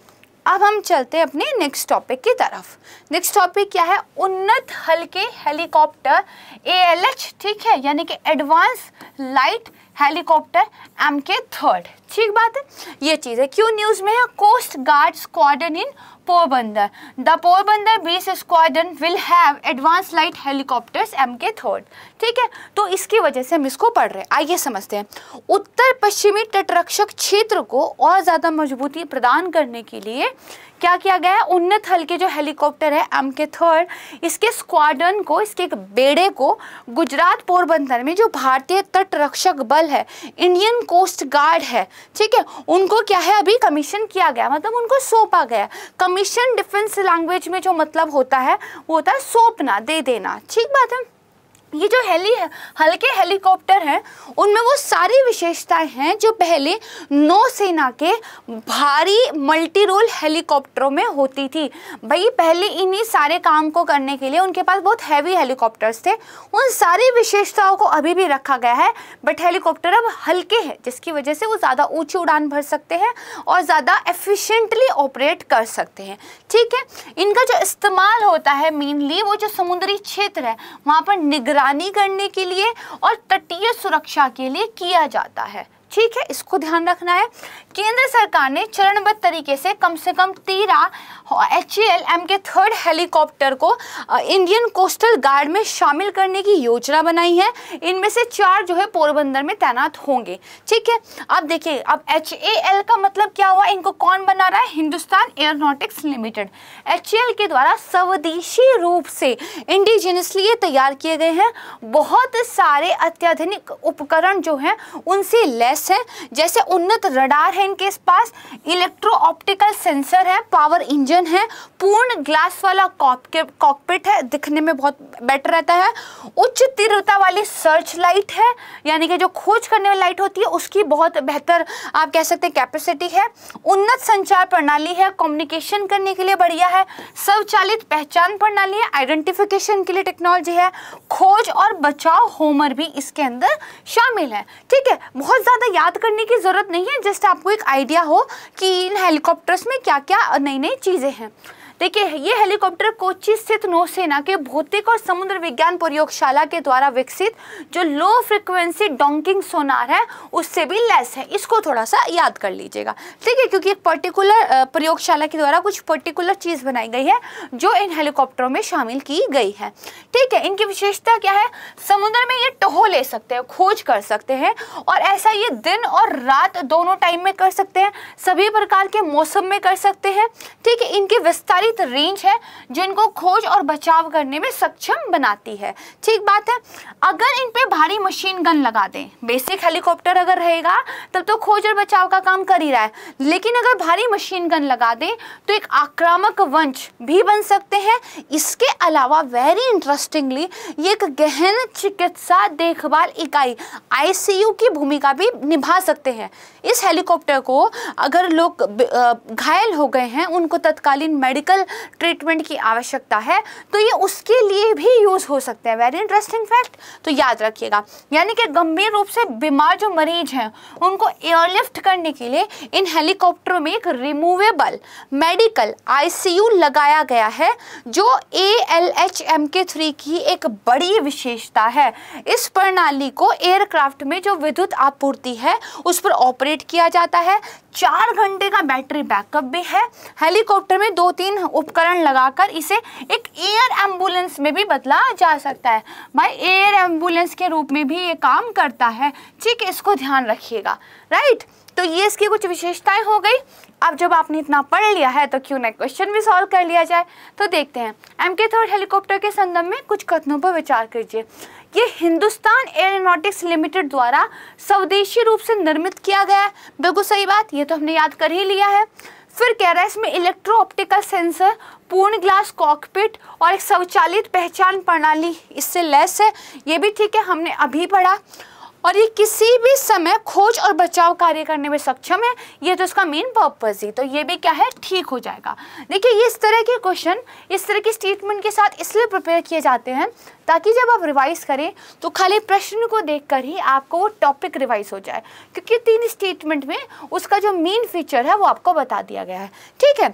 अब हम चलते हैं अपने नेक्स्ट टॉपिक की तरफ नेक्स्ट टॉपिक क्या है उन्नत हल्के हेलीकॉप्टर ए एल एच ठीक है यानी कि advance light helicopter M K third ठीक बात है ये चीज़ है क्यों न्यूज़ में है coast guard squadron in Porbandar. The Porbandar base squadron will have advanced light helicopters MK Thor. ठीक है तो इसकी वजह से हम इसको पढ़ रहे हैं आइए समझते हैं उत्तर पश्चिमी तटरक्षक क्षेत्र को और ज़्यादा मजबूती प्रदान करने के लिए क्या किया गया है उन्नत हल के जो हेलीकॉप्टर है एम के थर्ड इसके स्क्वाडन को इसके एक बेड़े को गुजरात पोरबंदर में जो भारतीय तटरक्षक बल है इंडियन कोस्ट गार्ड है ठीक है उनको क्या है अभी कमीशन किया गया मतलब उनको सौंपा गया कमीशन डिफेंस लैंग्वेज में जो मतलब होता है वो होता है सौंपना दे देना ठीक बात है ये जो हेली हल्के हेलीकॉप्टर हैं उनमें वो सारी विशेषताएं हैं जो पहले नौसेना के भारी मल्टी रोल हेलीकॉप्टरों में होती थी भाई पहले इन्हीं सारे काम को करने के लिए उनके पास बहुत हैवी हेलीकॉप्टर्स थे उन सारी विशेषताओं को अभी भी रखा गया है बट हेलीकॉप्टर अब हल्के हैं जिसकी वजह से वो ज़्यादा ऊँची उड़ान भर सकते हैं और ज़्यादा एफिशेंटली ऑपरेट कर सकते हैं ठीक है इनका जो इस्तेमाल होता है मेनली वो जो समुद्री क्षेत्र है वहाँ पर निगरान निगरानी करने के लिए और तटीय सुरक्षा के लिए किया जाता है ठीक है इसको ध्यान रखना है केंद्र सरकार ने चरणबद्ध तरीके से कम से कम तेरह H M K third helicopter को इंडियन कोस्टल गार्ड में शामिल करने की योजना बनाई है इनमें से चार जो है पोरबंदर में तैनात होंगे ठीक है अब देखिए अब एच का मतलब क्या हुआ इनको कौन बना रहा है हिंदुस्तान एयरोनॉटिक्स लिमिटेड एच के द्वारा स्वदेशी रूप से इंडिजिनसली ये तैयार किए गए हैं बहुत सारे अत्याधुनिक उपकरण जो हैं उनसे लेस हैं जैसे उन्नत रडार है है इनके पास इलेक्ट्रो ऑप्टिकल सेंसर है पावर इंजन है पूर्ण ग्लास वाला कॉकपिट है दिखने में बहुत बेटर रहता है उच्च तीव्रता वाली सर्च लाइट है यानी कि जो खोज करने वाली लाइट होती है उसकी बहुत बेहतर आप कह सकते हैं कैपेसिटी है उन्नत संचार प्रणाली है कम्युनिकेशन करने के लिए बढ़िया है स्वचालित पहचान प्रणाली है आइडेंटिफिकेशन के लिए टेक्नोलॉजी है खोज और बचाव होमर भी इसके अंदर शामिल है ठीक है बहुत ज़्यादा याद करने की ज़रूरत नहीं है जस्ट आपको एक आइडिया हो कि इन हेलीकॉप्टर्स में क्या क्या नई नई चीज़ें हैं देखिए ये हेलीकॉप्टर कोची स्थित नौसेना के भौतिक और समुद्र विज्ञान प्रयोगशाला के द्वारा विकसित जो लो फ्रिक्वेंसी डोंकिंग सोनार है उससे भी लेस है इसको थोड़ा सा याद कर लीजिएगा ठीक है क्योंकि एक पर्टिकुलर प्रयोगशाला के द्वारा कुछ पर्टिकुलर चीज़ बनाई गई है जो इन हेलीकॉप्टरों में शामिल की गई है ठीक है इनकी विशेषता क्या है समुद्र में ये टहो ले सकते हैं खोज कर सकते हैं और ऐसा ये दिन और रात दोनों टाइम में कर सकते हैं सभी प्रकार के मौसम में कर सकते हैं ठीक है इनकी विस्तारित सीमित रेंज है जो इनको खोज और बचाव करने में सक्षम बनाती है ठीक बात है अगर इन पे भारी मशीन गन लगा दें बेसिक हेलीकॉप्टर अगर रहेगा तब तो खोज और बचाव का काम कर ही रहा है लेकिन अगर भारी मशीन गन लगा दें तो एक आक्रामक वंश भी बन सकते हैं इसके अलावा वेरी इंटरेस्टिंगली ये एक गहन चिकित्सा देखभाल इकाई आईसीयू की भूमिका भी निभा सकते हैं इस हेलीकॉप्टर को अगर लोग घायल हो गए हैं उनको तत्कालीन मेडिकल मेडिकल ट्रीटमेंट की आवश्यकता है तो ये उसके लिए भी यूज़ हो सकते हैं वेरी इंटरेस्टिंग फैक्ट तो याद रखिएगा यानी कि गंभीर रूप से बीमार जो मरीज हैं उनको एयरलिफ्ट करने के लिए इन हेलीकॉप्टरों में एक रिमूवेबल मेडिकल आईसीयू लगाया गया है जो A L H M K three की एक बड़ी विशेषता है इस प्रणाली को एयरक्राफ्ट में जो विद्युत आपूर्ति है उस पर ऑपरेट किया जाता है चार घंटे का बैटरी बैकअप भी है हेलीकॉप्टर में दो तीन उपकरण लगाकर इसे एक एयर एम्बुलेंस में भी बदला जा सकता है भाई एयर एम्बुलेंस के रूप में भी ये काम करता है ठीक है इसको ध्यान रखिएगा राइट तो ये इसकी कुछ विशेषताएं हो गई अब जब आपने इतना पढ़ लिया है तो क्यों ना क्वेश्चन भी सॉल्व कर लिया जाए तो देखते हैं एम के थर्ड हेलीकॉप्टर के संदर्भ में कुछ कथनों पर विचार कीजिए ये हिंदुस्तान एरोनॉटिक्स लिमिटेड द्वारा स्वदेशी रूप से निर्मित किया गया है बिल्कुल सही बात ये तो हमने याद कर ही लिया है फिर कह रहा है इसमें इलेक्ट्रो ऑप्टिकल सेंसर पूर्ण ग्लास कॉकपिट और एक स्वचालित पहचान प्रणाली इससे लेस है ये भी ठीक है हमने अभी पढ़ा और ये किसी भी समय खोज और बचाव कार्य करने में सक्षम है ये तो इसका मेन पर्पज़ ही तो ये भी क्या है ठीक हो जाएगा देखिए ये इस तरह के क्वेश्चन इस तरह के स्टेटमेंट के साथ इसलिए प्रिपेयर किए जाते हैं ताकि जब आप रिवाइज़ करें तो खाली प्रश्न को देखकर ही आपको वो टॉपिक रिवाइज हो जाए क्योंकि तीन स्टेटमेंट में उसका जो मेन फीचर है वो आपको बता दिया गया है ठीक है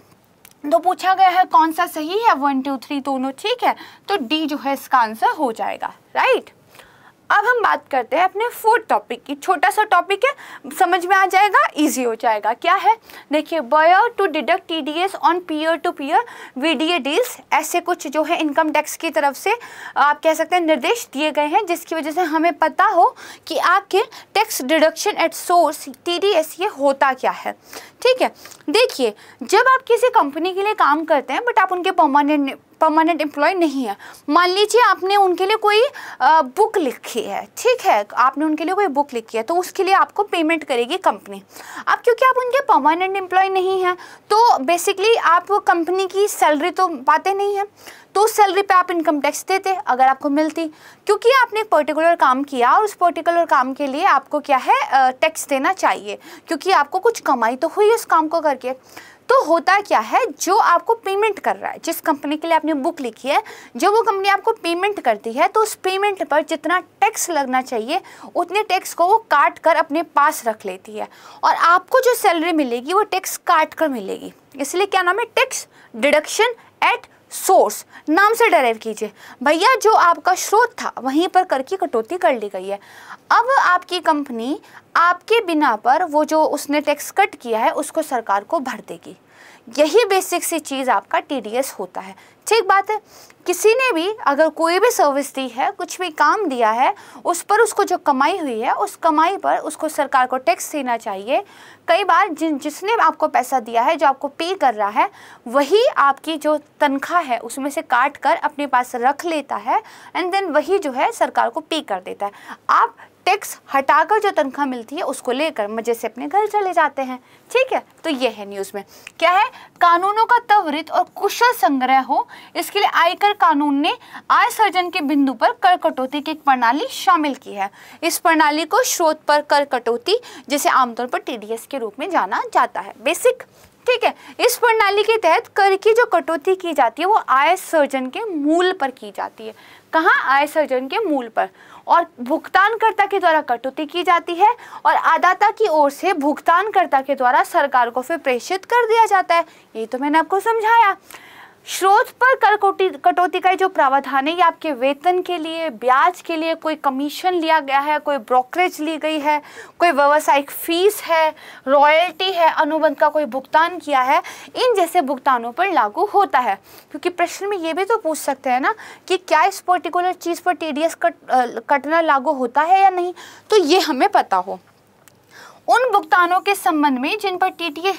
तो पूछा गया है कौन सा सही है वन टू थ्री दोनों ठीक है तो डी जो है इसका आंसर हो जाएगा राइट अब हम बात करते हैं अपने फोर्थ टॉपिक की छोटा सा टॉपिक है समझ में आ जाएगा इजी हो जाएगा क्या है देखिए buyer to deduct TDS on peer to peer VDA deals ऐसे कुछ जो है इनकम टैक्स की तरफ से आप कह सकते हैं निर्देश दिए गए हैं जिसकी वजह से हमें पता हो कि आपके tax deduction at source T ये होता क्या है ठीक है देखिए जब आप किसी कंपनी के लिए काम करते हैं बट आप उनके परमानेंट परमानेंट एम्प्लॉय नहीं है मान लीजिए आपने उनके लिए कोई आ, बुक लिखी है ठीक है आपने उनके लिए कोई बुक लिखी है तो उसके लिए आपको पेमेंट करेगी कंपनी अब क्योंकि आप उनके परमानेंट एम्प्लॉय नहीं हैं तो बेसिकली आप कंपनी की सैलरी तो पाते नहीं हैं तो उस सैलरी पे आप इनकम टैक्स देते अगर आपको मिलती क्योंकि आपने एक पर्टिकुलर काम किया और उस पर्टिकुलर काम के लिए आपको क्या है टैक्स देना चाहिए क्योंकि आपको कुछ कमाई तो हुई उस काम को करके तो होता क्या है जो आपको पेमेंट कर रहा है जिस कंपनी के लिए आपने बुक लिखी है जो वो कंपनी आपको पेमेंट करती है तो उस पेमेंट पर जितना टैक्स लगना चाहिए उतने टैक्स को वो काट कर अपने पास रख लेती है और आपको जो सैलरी मिलेगी वो टैक्स काट कर मिलेगी इसलिए क्या नाम है टैक्स डिडक्शन एट सोर्स नाम से डराइव कीजिए भैया जो आपका स्रोत था वहीं पर कर की कटौती कर ली गई है अब आपकी कंपनी आपके बिना पर वो जो उसने टैक्स कट किया है उसको सरकार को भर देगी यही बेसिक सी चीज़ आपका टी होता है ठीक बात है किसी ने भी अगर कोई भी सर्विस दी है कुछ भी काम दिया है उस पर उसको जो कमाई हुई है उस कमाई पर उसको सरकार को टैक्स देना चाहिए कई बार जिन जिसने आपको पैसा दिया है जो आपको पे कर रहा है वही आपकी जो तनख्वाह है उसमें से काट कर अपने पास रख लेता है एंड देन वही जो है सरकार को पे कर देता है आप टैक्स हटाकर जो तनख्वाह मिलती है उसको लेकर मजे से अपने घर चले जाते हैं ठीक है तो ये है न्यूज़ में क्या है कानूनों का त्वरित और कुशल संग्रह हो इसके लिए आयकर कानून ने आय सर्जन के बिंदु पर कर कटौती की एक प्रणाली शामिल की है इस प्रणाली को स्रोत पर कर कटौती जिसे आमतौर पर टी के रूप में जाना जाता है बेसिक ठीक है इस प्रणाली के तहत कर की जो कटौती की जाती है वो आय सर्जन के मूल पर की जाती है कहाँ आय सर्जन के मूल पर और भुगतानकर्ता के द्वारा कटौती की जाती है और आदाता की ओर से भुगतानकर्ता के द्वारा सरकार को फिर प्रेषित कर दिया जाता है ये तो मैंने आपको समझाया स्रोत पर कर कटौती का जो प्रावधान है ये आपके वेतन के लिए ब्याज के लिए कोई कमीशन लिया गया है कोई ब्रोकरेज ली गई है कोई व्यावसायिक फीस है रॉयल्टी है अनुबंध का कोई भुगतान किया है इन जैसे भुगतानों पर लागू होता है क्योंकि प्रश्न में ये भी तो पूछ सकते हैं ना कि क्या इस पर्टिकुलर चीज़ पर टी कट, कटना लागू होता है या नहीं तो ये हमें पता हो उन भुगतानों के संबंध में जिन पर टी टी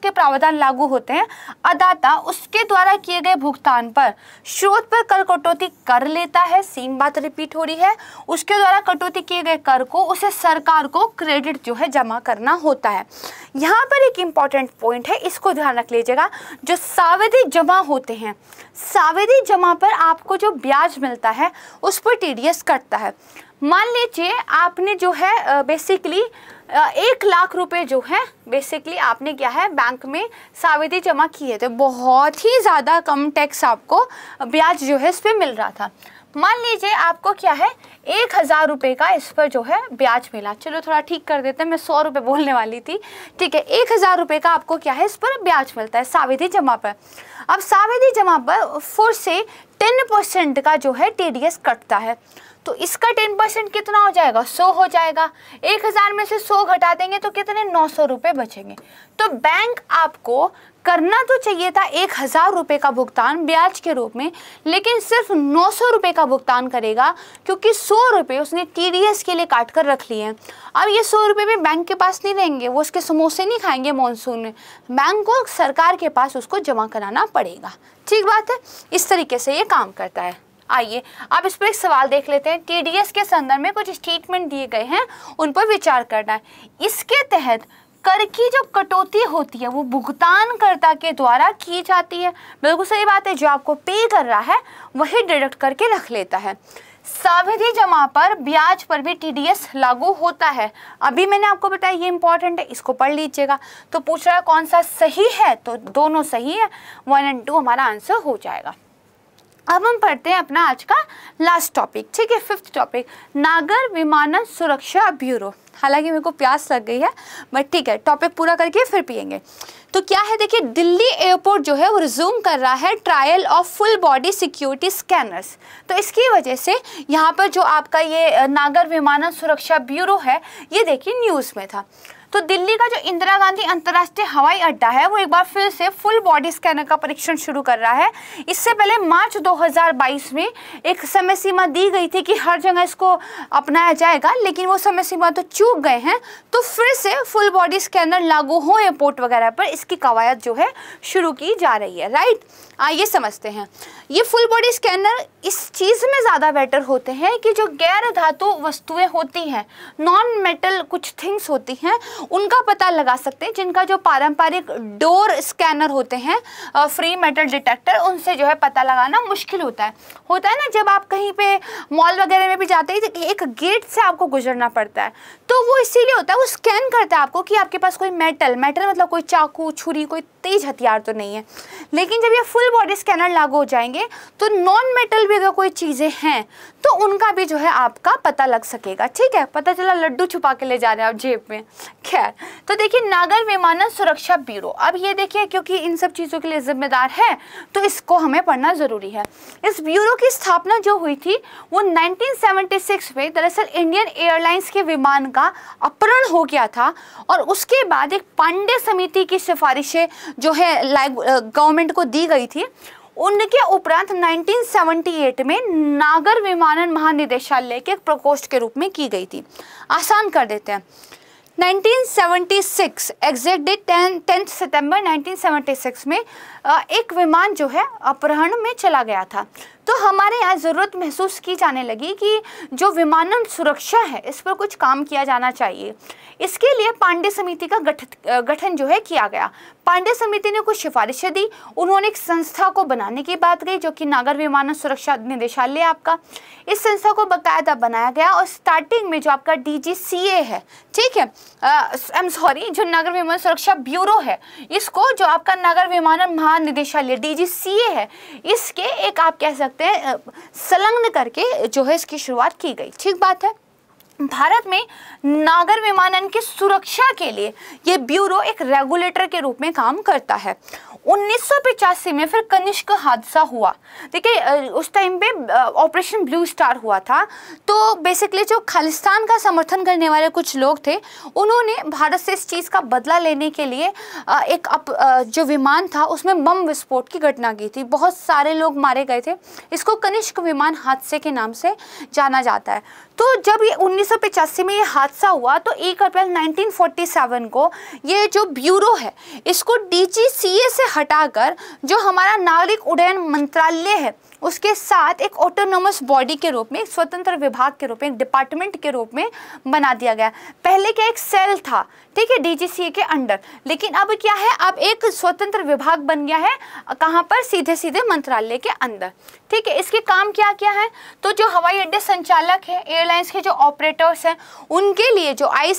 के प्रावधान लागू होते हैं अदाता उसके द्वारा किए गए भुगतान पर स्रोत पर कर कटौती कर लेता है सेम बात रिपीट हो रही है उसके द्वारा कटौती किए गए कर को उसे सरकार को क्रेडिट जो है जमा करना होता है यहाँ पर एक इम्पॉर्टेंट पॉइंट है इसको ध्यान रख लीजिएगा जो सावधि जमा होते हैं सावधि जमा पर आपको जो ब्याज मिलता है उस पर टी कटता है मान लीजिए आपने जो है बेसिकली uh, एक लाख रुपए जो है बेसिकली आपने क्या है बैंक में सावधि जमा की है तो बहुत ही ज़्यादा कम टैक्स आपको ब्याज जो है इस पर मिल रहा था मान लीजिए आपको क्या है एक हज़ार रुपये का इस पर जो है ब्याज मिला चलो थोड़ा ठीक कर देते हैं मैं सौ रुपये बोलने वाली थी ठीक है एक हज़ार रुपये का आपको क्या है इस पर ब्याज मिलता है सावधि जमा पर अब सावधि जमा पर फोर से टेन परसेंट का जो है टी कटता है तो इसका टेन परसेंट कितना हो जाएगा सौ हो जाएगा एक हज़ार में से सौ घटा देंगे तो कितने नौ सौ रुपये बचेंगे तो बैंक आपको करना तो चाहिए था एक हज़ार रुपये का भुगतान ब्याज के रूप में लेकिन सिर्फ नौ सौ रुपये का भुगतान करेगा क्योंकि सौ रुपये उसने टी डी एस के लिए काट कर रख लिए हैं अब ये सौ रुपये भी बैंक के पास नहीं रहेंगे वो उसके समोसे नहीं खाएंगे मानसून में बैंक को सरकार के पास उसको जमा कराना पड़ेगा ठीक बात है इस तरीके से ये काम करता है आइए अब इस पर एक सवाल देख लेते हैं टीडीएस के संदर्भ में कुछ स्टेटमेंट दिए गए हैं उन पर विचार करना है इसके तहत कर की जो कटौती होती है वो भुगतानकर्ता के द्वारा की जाती है बिल्कुल सही बात है जो आपको पे कर रहा है वही डिडक्ट करके रख लेता है सावधि जमा पर ब्याज पर भी टीडीएस लागू होता है अभी मैंने आपको बताया ये इंपॉर्टेंट है इसको पढ़ लीजिएगा तो पूछ रहा है कौन सा सही है तो दोनों सही है वन एंड टू हमारा आंसर हो जाएगा अब हम पढ़ते हैं अपना आज का लास्ट टॉपिक ठीक है फिफ्थ टॉपिक नागर विमानन सुरक्षा ब्यूरो हालांकि मेरे को प्यास लग गई है बट ठीक है टॉपिक पूरा करके फिर पियेंगे तो क्या है देखिए दिल्ली एयरपोर्ट जो है वो रिज्यूम कर रहा है trial of full body security scanners तो इसकी वजह से यहाँ पर जो आपका ये नागर विमानन सुरक्षा ब्यूरो है ये देखिए न्यूज़ में था तो दिल्ली का जो इंदिरा गांधी अंतर्राष्ट्रीय हवाई अड्डा है वो एक बार फिर से फुल बॉडी स्कैनर का परीक्षण शुरू कर रहा है इससे पहले मार्च 2022 में एक समय सीमा दी गई थी कि हर जगह इसको अपनाया जाएगा लेकिन वो समय सीमा तो चूक गए हैं तो फिर से फुल बॉडी स्कैनर लागू हो एयरपोर्ट वगैरह पर इसकी कवायद जो है शुरू की जा रही है राइट आइए समझते हैं ये फुल बॉडी स्कैनर इस चीज़ में ज़्यादा बेटर होते हैं कि जो गैर धातु वस्तुएं होती हैं नॉन मेटल कुछ थिंग्स होती हैं उनका पता लगा सकते हैं जिनका जो पारंपरिक डोर स्कैनर होते हैं फ्री मेटल डिटेक्टर उनसे जो है पता लगाना मुश्किल होता है होता है ना जब आप कहीं पे मॉल वगैरह में भी जाते हैं तो एक गेट से आपको गुजरना पड़ता है तो वो इसीलिए होता है वो स्कैन करता है आपको कि आपके पास कोई मेटल मेटल मतलब कोई चाकू छुरी कोई तेज हथियार तो नहीं है लेकिन जब ये फुल बॉडी स्कैनर लागू हो जाएंगे तो नॉन मेटल भी अगर कोई चीज़ें हैं तो उनका भी जो है आपका पता लग सकेगा ठीक है पता चला लड्डू छुपा के ले जा रहे हैं आप जेब में खैर तो देखिए नागर विमानन सुरक्षा ब्यूरो अब ये देखिए क्योंकि इन सब चीज़ों के लिए जिम्मेदार है तो इसको हमें पढ़ना ज़रूरी है इस ब्यूरो की स्थापना जो हुई थी वो नाइनटीन में दरअसल इंडियन एयरलाइंस के विमान का का अपहरण हो गया था और उसके बाद एक पांडे समिति की सिफारिशें जो है लाइक गवर्नमेंट को दी गई थी उनके उपरांत 1978 में नागर विमानन महानिदेशालय के एक प्रकोष्ठ के रूप में की गई थी आसान कर देते हैं 1976 एग्जैक्ट डेट टेंथ सितंबर 1976 में एक विमान जो है अपहरण में चला गया था तो हमारे यहाँ ज़रूरत महसूस की जाने लगी कि जो विमानन सुरक्षा है इस पर कुछ काम किया जाना चाहिए इसके लिए पांडे समिति का गठित गठन जो है किया गया पांडे समिति ने कुछ सिफारिशें दी उन्होंने एक संस्था को बनाने की बात कही जो कि नागर विमानन सुरक्षा निदेशालय आपका इस संस्था को बाकायदा बनाया गया और स्टार्टिंग में जो आपका डी है ठीक है आई एम सॉरी जो नागर विमान सुरक्षा ब्यूरो है इसको जो आपका नागर विमानन महानिदेशालय डी है इसके एक आप कह सकते सकते हैं संलग्न करके जो है इसकी शुरुआत की गई ठीक बात है भारत में नागर विमानन की सुरक्षा के लिए ये ब्यूरो एक रेगुलेटर के रूप में काम करता है उन्नीस में फिर कनिष्क हादसा हुआ देखिए उस टाइम पे ऑपरेशन ब्लू स्टार हुआ था तो बेसिकली जो खालिस्तान का समर्थन करने वाले कुछ लोग थे उन्होंने भारत से इस चीज़ का बदला लेने के लिए एक अप, जो विमान था उसमें बम विस्फोट की घटना की थी बहुत सारे लोग मारे गए थे इसको कनिष्क विमान हादसे के नाम से जाना जाता है तो जब ये उन्नीस में ये हादसा हादसा हुआ तो एक अप्रैल 1947 को ये जो ब्यूरो है इसको डीजीसीए से हटाकर जो हमारा नागरिक उड्डयन मंत्रालय है उसके साथ एक ऑटोनोमस बॉडी के रूप में एक स्वतंत्र विभाग के रूप में एक डिपार्टमेंट के रूप में बना दिया गया पहले क्या एक सेल था ठीक है डीजीसीए के अंडर लेकिन अब क्या है अब एक स्वतंत्र विभाग बन गया है कहाँ पर सीधे सीधे मंत्रालय के अंदर ठीक है इसके काम क्या क्या है तो जो हवाई अड्डे संचालक है एयरलाइंस के जो ऑपरेटर्स हैं उनके लिए जो आई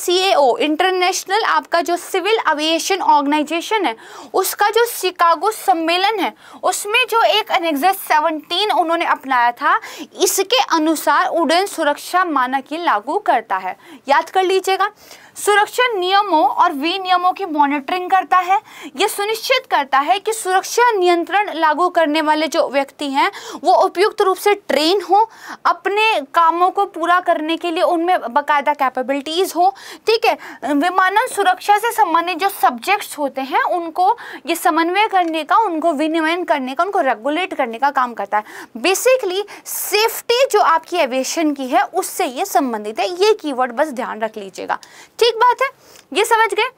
इंटरनेशनल आपका जो सिविल एविएशन ऑर्गेनाइजेशन है उसका जो शिकागो सम्मेलन है उसमें जो एक अनेक्जस सेवन तीन उन्होंने अपनाया था इसके अनुसार उड्डयन सुरक्षा मानक ही लागू करता है याद कर लीजिएगा सुरक्षा नियमों और विनियमों की मॉनिटरिंग करता है ये सुनिश्चित करता है कि सुरक्षा नियंत्रण लागू करने वाले जो व्यक्ति हैं वो उपयुक्त रूप से ट्रेन हो अपने कामों को पूरा करने के लिए उनमें बाकायदा कैपेबिलिटीज़ हो ठीक है विमानन सुरक्षा से संबंधित जो सब्जेक्ट्स होते हैं उनको ये समन्वय करने का उनको विनियमन करने का उनको रेगुलेट करने का काम करता है बेसिकली सेफ्टी जो आपकी एविएशन की है उससे ये संबंधित है ये की बस ध्यान रख लीजिएगा ठीक ठीक बात है ये समझ गए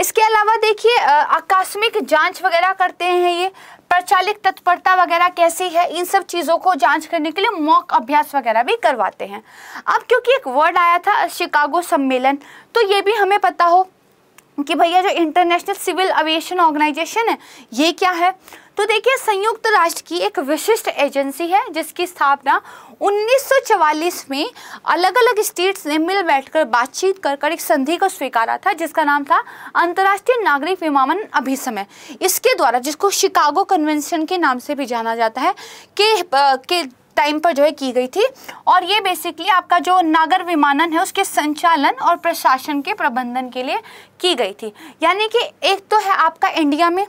इसके अलावा देखिए आकस्मिक जांच वगैरह करते हैं ये प्रचालित तत्परता वगैरह कैसी है इन सब चीज़ों को जांच करने के लिए मॉक अभ्यास वगैरह भी करवाते हैं अब क्योंकि एक वर्ड आया था शिकागो सम्मेलन तो ये भी हमें पता हो कि भैया जो इंटरनेशनल सिविल एविएशन ऑर्गेनाइजेशन है ये क्या है तो देखिए संयुक्त राष्ट्र की एक विशिष्ट एजेंसी है जिसकी स्थापना 1944 में अलग अलग स्टेट्स ने मिल बैठकर बातचीत कर कर एक संधि को स्वीकारा था जिसका नाम था अंतर्राष्ट्रीय नागरिक विमानन अभिसमय इसके द्वारा जिसको शिकागो कन्वेंशन के नाम से भी जाना जाता है के, के टाइम पर जो है की गई थी और ये बेसिकली आपका जो नागर विमानन है उसके संचालन और प्रशासन के प्रबंधन के लिए की गई थी यानी कि एक तो है आपका इंडिया में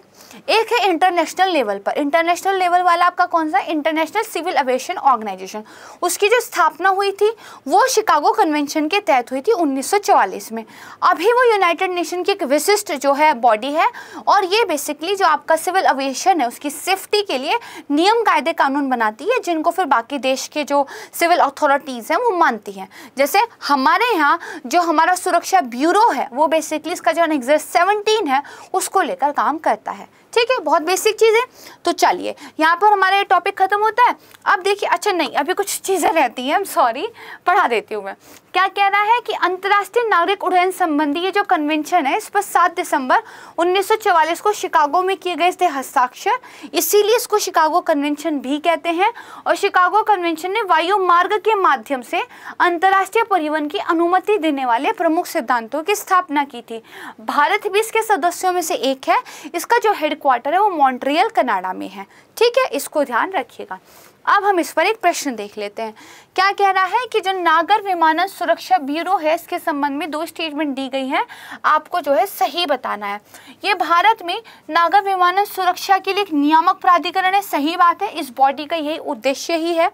एक है इंटरनेशनल लेवल पर इंटरनेशनल लेवल वाला आपका कौन सा इंटरनेशनल सिविल एविएशन ऑर्गेनाइजेशन उसकी जो स्थापना हुई थी वो शिकागो कन्वेंशन के तहत हुई थी 1944 में अभी वो यूनाइटेड नेशन की एक विशिष्ट जो है बॉडी है और ये बेसिकली जो आपका सिविल एविएशन है उसकी सेफ्टी के लिए नियम कायदे कानून बनाती है जिनको फिर बाकी देश के जो सिविल अथॉरिटीज़ हैं वो मानती हैं जैसे हमारे यहाँ जो हमारा सुरक्षा ब्यूरो है वो बेसिकली का जो अनएग्जिस्ट सेवनटीन है उसको लेकर काम करता है ठीक है बहुत बेसिक चीज़ है तो चलिए यहाँ पर हमारा टॉपिक ख़त्म होता है अब देखिए अच्छा नहीं अभी कुछ चीज़ें रहती हैं सॉरी पढ़ा देती हूँ मैं क्या कह रहा है कि अंतर्राष्ट्रीय नागरिक उड्डयन संबंधी ये जो कन्वेंशन है इस पर सात दिसंबर 1944 को शिकागो में किए गए थे हस्ताक्षर इसीलिए इसको शिकागो कन्वेंशन भी कहते हैं और शिकागो कन्वेंशन ने वायु मार्ग के माध्यम से अंतर्राष्ट्रीय परिवहन की अनुमति देने वाले प्रमुख सिद्धांतों की स्थापना की थी भारत भी इसके सदस्यों में से एक है इसका जो हेड हेडक्वार्टर है वो मॉन्ट्रियल कनाडा में है ठीक है इसको ध्यान रखिएगा अब हम इस पर एक प्रश्न देख लेते हैं क्या कह रहा है कि जो नागर विमानन सुरक्षा ब्यूरो है इसके संबंध में दो स्टेटमेंट दी गई हैं आपको जो है सही बताना है ये भारत में नागर विमानन सुरक्षा के लिए एक नियामक प्राधिकरण है सही बात है इस बॉडी का यही उद्देश्य ही है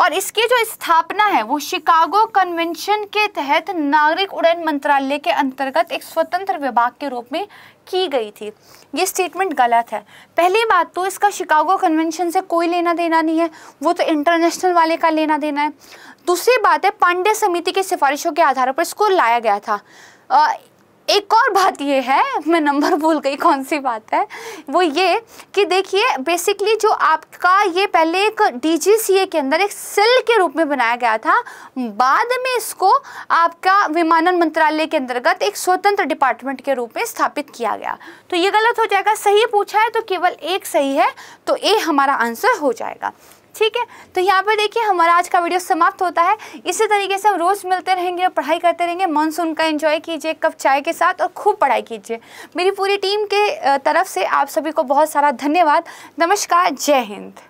और इसकी जो स्थापना है वो शिकागो कन्वेंशन के तहत नागरिक उड्डयन मंत्रालय के अंतर्गत एक स्वतंत्र विभाग के रूप में की गई थी ये स्टेटमेंट गलत है पहली बात तो इसका शिकागो कन्वेंशन से कोई लेना देना नहीं है वो तो इंटरनेशनल वाले का लेना देना है दूसरी बात है पांडे समिति की सिफारिशों के आधार पर इसको लाया गया था एक और बात ये है मैं नंबर भूल गई कौन सी बात है वो ये कि देखिए बेसिकली जो आपका ये पहले एक डीजीसीए के अंदर एक सेल के रूप में बनाया गया था बाद में इसको आपका विमानन मंत्रालय के अंतर्गत एक स्वतंत्र डिपार्टमेंट के रूप में स्थापित किया गया तो ये गलत हो जाएगा सही पूछा है तो केवल एक सही है तो ए हमारा आंसर हो जाएगा ठीक है तो यहाँ पर देखिए हमारा आज का वीडियो समाप्त होता है इसी तरीके से हम रोज़ मिलते रहेंगे और पढ़ाई करते रहेंगे मानसून का एंजॉय कीजिए कप चाय के साथ और खूब पढ़ाई कीजिए मेरी पूरी टीम के तरफ से आप सभी को बहुत सारा धन्यवाद नमस्कार जय हिंद